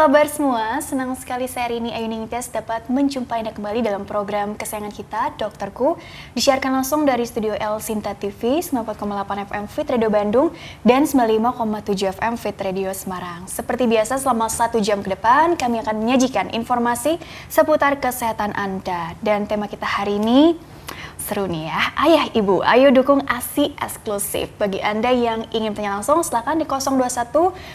kabar semua? Senang sekali saya Rini Ayuningtias dapat menjumpai Anda kembali dalam program kesayangan kita, Dokterku. Disiarkan langsung dari studio El Sinta TV, 94,8 FM Fit Radio Bandung, dan 95,7 FM Fit Radio Semarang. Seperti biasa, selama satu jam ke depan, kami akan menyajikan informasi seputar kesehatan Anda. Dan tema kita hari ini, Seru nih ya. Ayah, Ibu, ayo dukung ASI eksklusif. Bagi Anda yang ingin tanya langsung, silakan di 021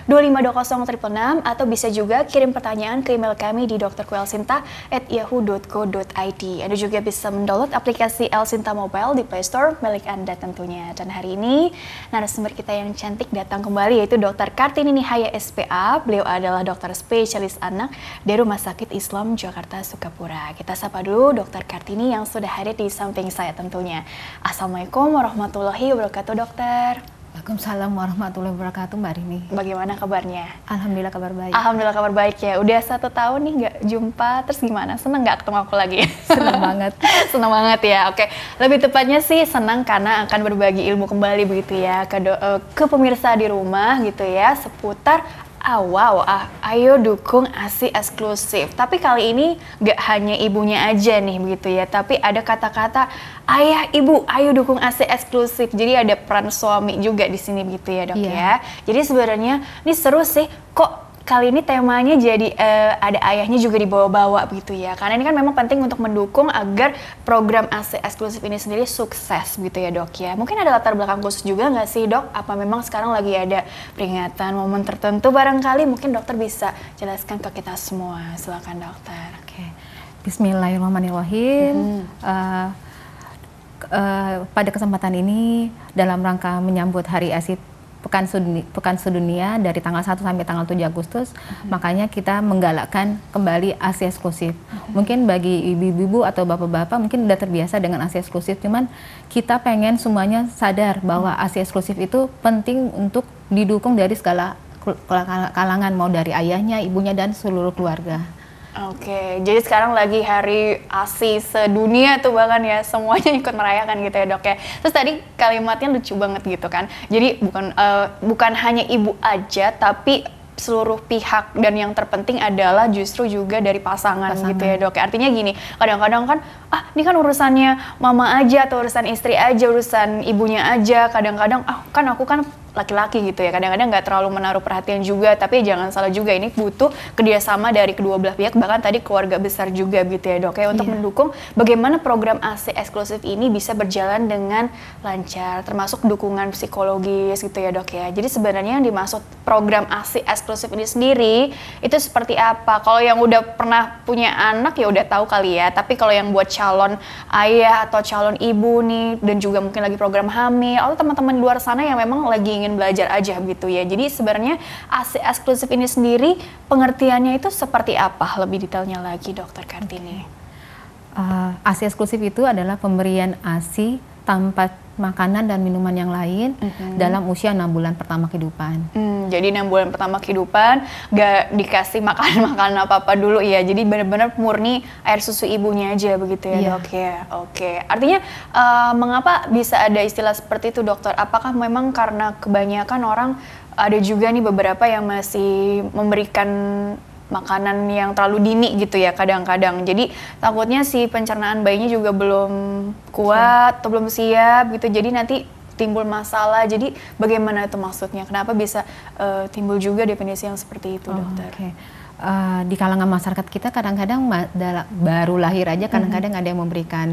2520 atau bisa juga kirim pertanyaan ke email kami di drkuelsinta@yahoo.co.id. Anda juga bisa mendownload aplikasi El Sinta Mobile di Play Store milik Anda tentunya. Dan hari ini narasumber kita yang cantik datang kembali yaitu Dr. Kartini Nihaya SPA. Beliau adalah dokter spesialis anak dari Rumah Sakit Islam Jakarta Sukapura. Kita sapa dulu Dr. Kartini yang sudah hadir di samping saya tentunya. Assalamualaikum warahmatullahi wabarakatuh dokter. Waalaikumsalam warahmatullahi wabarakatuh Mbak Rini. Bagaimana kabarnya? Alhamdulillah kabar baik. Alhamdulillah kabar baik ya. Udah satu tahun nih nggak jumpa, terus gimana? Seneng nggak ketemu aku lagi? Seneng banget. seneng banget ya. Oke, lebih tepatnya sih senang karena akan berbagi ilmu kembali begitu ya ke, do, eh, ke pemirsa di rumah gitu ya seputar Ah wow, ah, ayo dukung ASI eksklusif. Tapi kali ini gak hanya ibunya aja nih begitu ya, tapi ada kata-kata ayah ibu, ayo dukung ASI eksklusif. Jadi ada peran suami juga di sini begitu ya dok yeah. ya. Jadi sebenarnya ini seru sih, kok kali ini temanya jadi uh, ada ayahnya juga dibawa-bawa begitu ya. Karena ini kan memang penting untuk mendukung agar program AC eksklusif ini sendiri sukses begitu ya dok ya. Mungkin ada latar belakang khusus juga nggak sih dok? Apa memang sekarang lagi ada peringatan momen tertentu barangkali mungkin dokter bisa jelaskan ke kita semua. Silakan dokter. Oke. Bismillahirrahmanirrahim. Mm -hmm. uh, uh, pada kesempatan ini dalam rangka menyambut Hari ASI Pekan Sedunia, Pekan Sedunia dari tanggal 1 sampai tanggal 7 Agustus. Hmm. Makanya kita menggalakkan kembali ASI eksklusif. Hmm. Mungkin bagi ibu-ibu atau bapak-bapak mungkin sudah terbiasa dengan ASI eksklusif, cuman kita pengen semuanya sadar bahwa hmm. ASI eksklusif itu penting untuk didukung dari segala kalangan mau dari ayahnya, ibunya dan seluruh keluarga. Oke, jadi sekarang lagi hari ASI sedunia tuh bahkan ya semuanya ikut merayakan gitu ya dok ya. Terus tadi kalimatnya lucu banget gitu kan. Jadi bukan uh, bukan hanya ibu aja tapi seluruh pihak dan yang terpenting adalah justru juga dari pasangan, pasangan. gitu ya dok. Ya. Artinya gini, kadang-kadang kan ah ini kan urusannya mama aja atau urusan istri aja, urusan ibunya aja. Kadang-kadang ah kan aku kan laki-laki gitu ya kadang-kadang nggak terlalu menaruh perhatian juga tapi jangan salah juga ini butuh kerjasama dari kedua belah pihak bahkan tadi keluarga besar juga gitu ya dok ya untuk yeah. mendukung bagaimana program AC eksklusif ini bisa berjalan dengan lancar termasuk dukungan psikologis gitu ya dok ya jadi sebenarnya yang dimaksud program AC eksklusif ini sendiri itu seperti apa kalau yang udah pernah punya anak ya udah tahu kali ya tapi kalau yang buat calon ayah atau calon ibu nih dan juga mungkin lagi program hamil atau teman-teman luar sana yang memang lagi ingin belajar aja gitu ya. Jadi sebenarnya ASI eksklusif ini sendiri pengertiannya itu seperti apa? Lebih detailnya lagi dokter Kartini. Uh, eh, ASI eksklusif itu adalah pemberian ASI tanpa makanan dan minuman yang lain mm-hmm. dalam usia enam bulan pertama kehidupan. Mm, jadi enam bulan pertama kehidupan gak dikasih makanan makanan apa apa dulu ya. Jadi benar-benar murni air susu ibunya aja begitu ya yeah. dok ya. Oke. Okay. Artinya uh, mengapa bisa ada istilah seperti itu dokter? Apakah memang karena kebanyakan orang ada juga nih beberapa yang masih memberikan makanan yang terlalu dini gitu ya kadang-kadang. Jadi takutnya si pencernaan bayinya juga belum kuat atau belum siap gitu. Jadi nanti timbul masalah. Jadi bagaimana itu maksudnya? Kenapa bisa uh, timbul juga definisi yang seperti itu, oh, dokter? Okay. Uh, eh, di kalangan masyarakat kita kadang-kadang baru lahir aja kadang-kadang mm -hmm. ada yang memberikan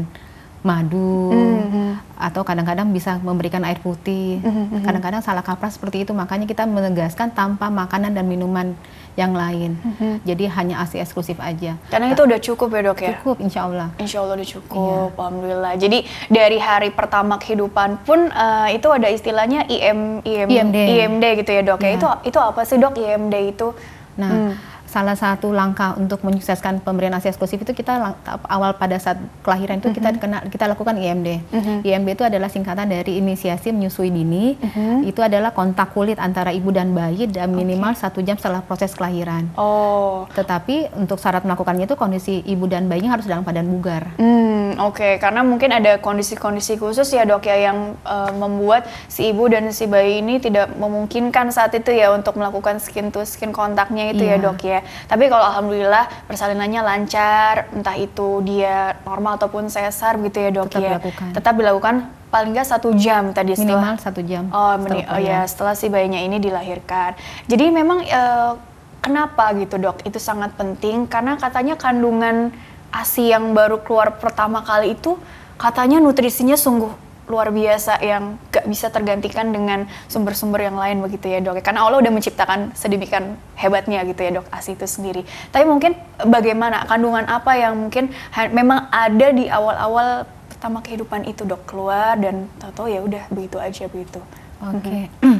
madu mm -hmm. atau kadang-kadang bisa memberikan air putih. Hmm, hmm, hmm. Kadang-kadang mm -hmm. Kadang -kadang salah kaprah seperti itu. Makanya kita menegaskan tanpa makanan dan minuman yang lain. Mm-hmm. Jadi hanya ASI eksklusif aja. Karena itu udah cukup ya dok ya? Cukup, insya Allah. Insya Allah udah cukup, iya. alhamdulillah. Jadi dari hari pertama kehidupan pun uh, itu ada istilahnya IM, IM, IMD. IMD gitu ya dok ya? Iya. Itu itu apa sih dok IMD itu? Nah, hmm salah satu langkah untuk menyukseskan pemberian ASI eksklusif itu kita awal pada saat kelahiran itu kita hmm. kena kita lakukan IMD. -hmm. IMD itu adalah singkatan dari inisiasi menyusui dini. -hmm. Itu adalah kontak kulit antara ibu dan bayi dan minimal satu jam setelah proses kelahiran. Oh. Tetapi untuk syarat melakukannya itu kondisi ibu dan bayinya harus dalam keadaan bugar. Hmm oke, okay. karena mungkin ada kondisi-kondisi khusus ya dok ya yang uh, membuat si ibu dan si bayi ini tidak memungkinkan saat itu ya untuk melakukan skin to skin kontaknya itu yeah. ya iya. dok ya. Tapi kalau alhamdulillah persalinannya lancar, entah itu dia normal ataupun sesar gitu ya dok tetap ya. Dilakukan. Tetap dilakukan paling nggak satu jam tadi minimal satu jam. Oh, meni oh ya setelah si bayinya ini dilahirkan. Jadi memang uh, kenapa gitu dok? Itu sangat penting karena katanya kandungan ASI yang baru keluar pertama kali itu katanya nutrisinya sungguh luar biasa yang gak bisa tergantikan dengan sumber-sumber yang lain begitu ya dok karena Allah udah menciptakan sedemikian hebatnya gitu ya dok ASI itu sendiri tapi mungkin bagaimana kandungan apa yang mungkin memang ada di awal-awal pertama kehidupan itu dok keluar dan tahu ya udah begitu aja begitu oke okay. uh,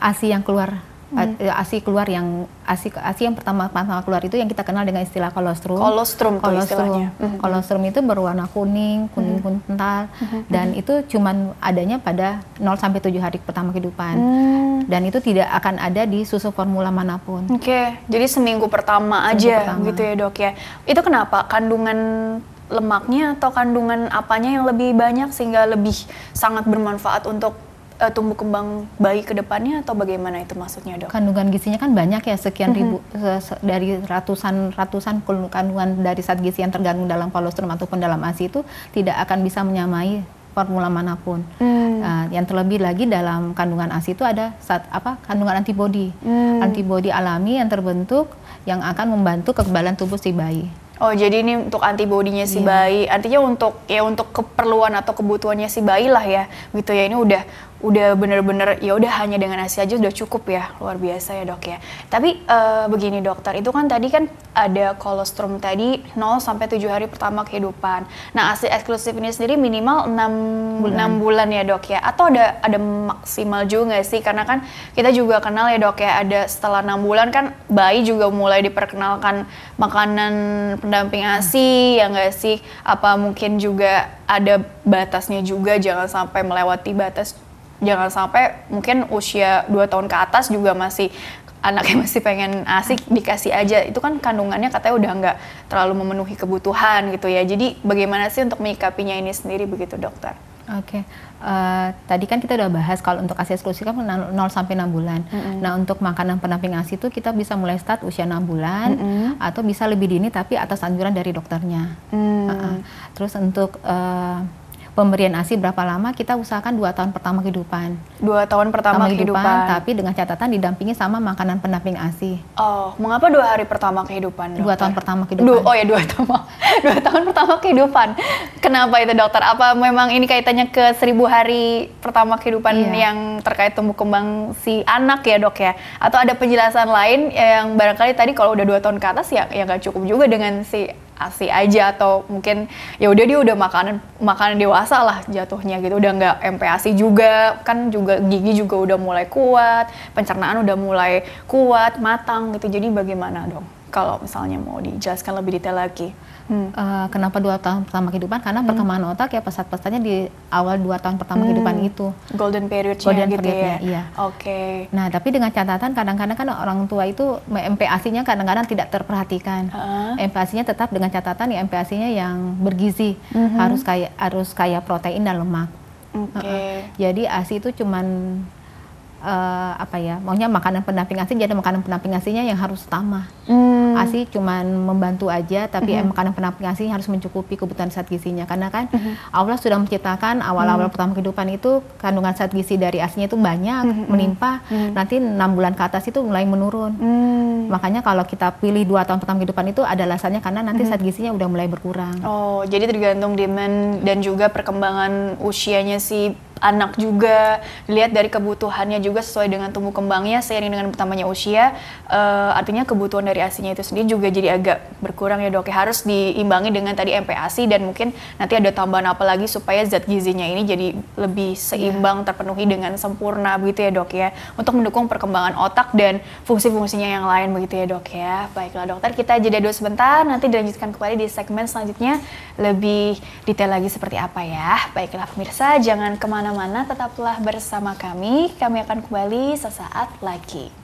eh, ASI yang keluar hmm. ASI keluar yang ASI ASI yang pertama pertama keluar itu yang kita kenal dengan istilah kolostrum. Kolostrum, kolostrum. Mm-hmm. mm-hmm. Kolostrum itu berwarna kuning, kuning hmm kental hmm dan itu cuman adanya pada 0 sampai tujuh hari pertama kehidupan. Hmm. Dan itu tidak akan ada di susu formula manapun. Oke, okay. jadi seminggu pertama seminggu aja pertama. gitu ya, Dok ya. Itu kenapa? Kandungan lemaknya atau kandungan apanya yang lebih banyak sehingga lebih sangat bermanfaat untuk uh, tumbuh kembang bayi ke depannya atau bagaimana itu maksudnya dok? Kandungan gizinya kan banyak ya sekian mm-hmm. ribu se, dari ratusan ratusan kandungan dari zat gizi yang tergantung dalam kolostrum ataupun dalam ASI itu tidak akan bisa menyamai formula manapun. Hmm. Uh, yang terlebih lagi dalam kandungan ASI itu ada saat apa kandungan antibodi, hmm. antibodi alami yang terbentuk yang akan membantu kekebalan tubuh si bayi. Oh, jadi ini untuk antibodinya si yeah. bayi. Artinya untuk ya untuk keperluan atau kebutuhannya si bayi lah ya. Gitu ya. Ini udah udah bener-bener ya udah hanya dengan nasi aja udah cukup ya luar biasa ya dok ya. Tapi uh, begini dokter itu kan tadi kan ada kolostrum tadi 0 sampai 7 hari pertama kehidupan. Nah ASI eksklusif ini sendiri minimal 6 bulan, 6 bulan ya dok ya. Atau ada ada maksimal juga sih karena kan kita juga kenal ya dok ya ada setelah 6 bulan kan bayi juga mulai diperkenalkan makanan pendamping hmm. ASI hmm. ya nggak sih apa mungkin juga ada batasnya juga jangan sampai melewati batas jangan sampai mungkin usia 2 tahun ke atas juga masih anaknya masih pengen asik dikasih aja itu kan kandungannya katanya udah nggak terlalu memenuhi kebutuhan gitu ya jadi bagaimana sih untuk menyikapinya ini sendiri begitu dokter Oke, okay. uh, eh, tadi kan kita udah bahas kalau untuk ASI eksklusif kan 0 sampai 6 bulan. Mm -hmm. Nah, untuk makanan penamping ASI itu kita bisa mulai start usia 6 bulan mm -hmm. atau bisa lebih dini tapi atas anjuran dari dokternya. Mm. Uh -uh. Terus untuk uh, pemberian ASI berapa lama kita usahakan dua tahun pertama kehidupan. Dua tahun pertama, kehidupan, kehidupan. Tapi dengan catatan didampingi sama makanan pendamping ASI. Oh, mengapa dua hari pertama kehidupan? Dokter? Dua tahun pertama kehidupan. Du oh ya dua tahun, dua tahun pertama kehidupan. Kenapa itu dokter? Apa memang ini kaitannya ke seribu hari pertama kehidupan iya. yang terkait tumbuh kembang si anak ya dok ya? Atau ada penjelasan lain yang barangkali tadi kalau udah dua tahun ke atas ya ya nggak cukup juga dengan si asi aja atau mungkin ya udah dia udah makanan makanan dewasa lah jatuhnya gitu udah nggak MPASI juga kan juga gigi juga udah mulai kuat pencernaan udah mulai kuat matang gitu jadi bagaimana dong kalau misalnya mau dijelaskan lebih detail lagi. Hmm. Uh, kenapa dua tahun pertama kehidupan? Karena hmm. perkembangan otak ya pesat-pesatnya di awal dua tahun pertama hmm. kehidupan itu. Golden period, Golden gitu ya? periodnya, ya? iya. Oke. Okay. Nah, tapi dengan catatan kadang-kadang kan orang tua itu mpac nya kadang-kadang tidak terperhatikan. Uh. mpac nya tetap dengan catatan ya mpac nya yang bergizi. Uh mhm. -huh. Harus kaya harus kaya protein dan lemak. Oke. Okay. Uh -uh. Jadi ASI itu cuman uh, apa ya maunya makanan pendamping ASI jadi makanan pendamping ASInya yang harus utama hmm. ASI cuman membantu aja tapi -hmm. makanan pendamping ASI harus mencukupi kebutuhan saat gizinya karena kan -hmm. Allah sudah menciptakan awal-awal hmm. pertama kehidupan itu kandungan saat gizi dari ASInya itu banyak menimpa -hmm. melimpah hmm. nanti enam bulan ke atas itu mulai menurun hmm. makanya kalau kita pilih dua tahun pertama kehidupan itu ada alasannya karena nanti saat -hmm. gizinya udah mulai berkurang oh jadi tergantung demand dan juga perkembangan usianya si anak juga lihat dari kebutuhannya juga sesuai dengan tumbuh kembangnya seiring dengan bertambahnya usia uh, artinya kebutuhan dari asinya itu sendiri juga jadi agak berkurang ya dok ya harus diimbangi dengan tadi MPASI dan mungkin nanti ada tambahan apa lagi supaya zat gizinya ini jadi lebih iya. seimbang terpenuhi dengan sempurna begitu ya dok ya untuk mendukung perkembangan otak dan fungsi-fungsinya yang lain begitu ya dok ya baiklah dokter kita jeda dulu sebentar nanti dilanjutkan kembali di segmen selanjutnya lebih detail lagi seperti apa ya baiklah pemirsa jangan kemana kemana-mana, tetaplah bersama kami. Kami akan kembali sesaat lagi.